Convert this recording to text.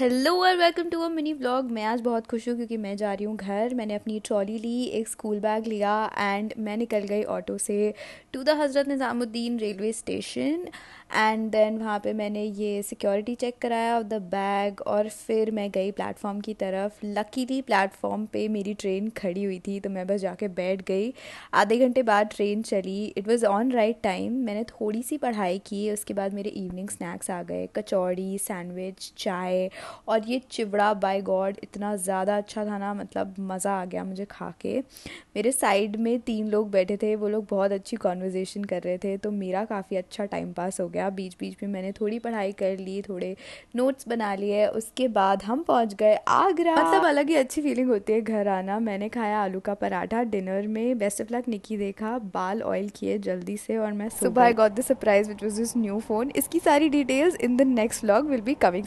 hello और welcome to a mini vlog मैं आज बहुत खुश हूँ क्योंकि मैं जा रही हूँ घर मैंने अपनी ट्रॉली ली एक स्कूल बैग लिया एंड मैं निकल गई ऑटो से to the Hazrat Nizamuddin railway station and then वहाँ पे मैंने ये सिक्योरिटी चेक कराया ऑफ द बैग और फिर मैं गई प्लेटफॉर्म की तरफ लकीली प्लेटफॉर्म पे मेरी ट्रेन खड़ी हुई थी तो मैं बस जाके बैठ गई आधे घंटे बाद ट्रेन चली it was on right time मैंने थोड़ी सी पढ़ाई की उसके बाद मेरे इवनिंग स्नैक्स आ गए कचौड़ी सैंडविच चाय और ये चिवड़ा बाय गॉड इतना ज़्यादा अच्छा था ना मतलब मज़ा आ गया मुझे खा के मेरे साइड में तीन लोग बैठे थे वो लोग बहुत अच्छी कॉन्वर्जेसन कर रहे थे तो मेरा काफ़ी अच्छा टाइम पास हो गया बीच बीच में मैंने थोड़ी पढ़ाई कर ली थोड़े नोट्स बना लिए उसके बाद हम पहुँच गए आगरा मतलब अलग ही अच्छी फीलिंग होती है घर आना मैंने खाया आलू का पराठा डिनर में बेस्ट ऑफ लक निकी देखा बाल ऑयल किए जल्दी से और मैं सुबह I got the surprise which was this new phone इसकी सारी details in the next vlog will be coming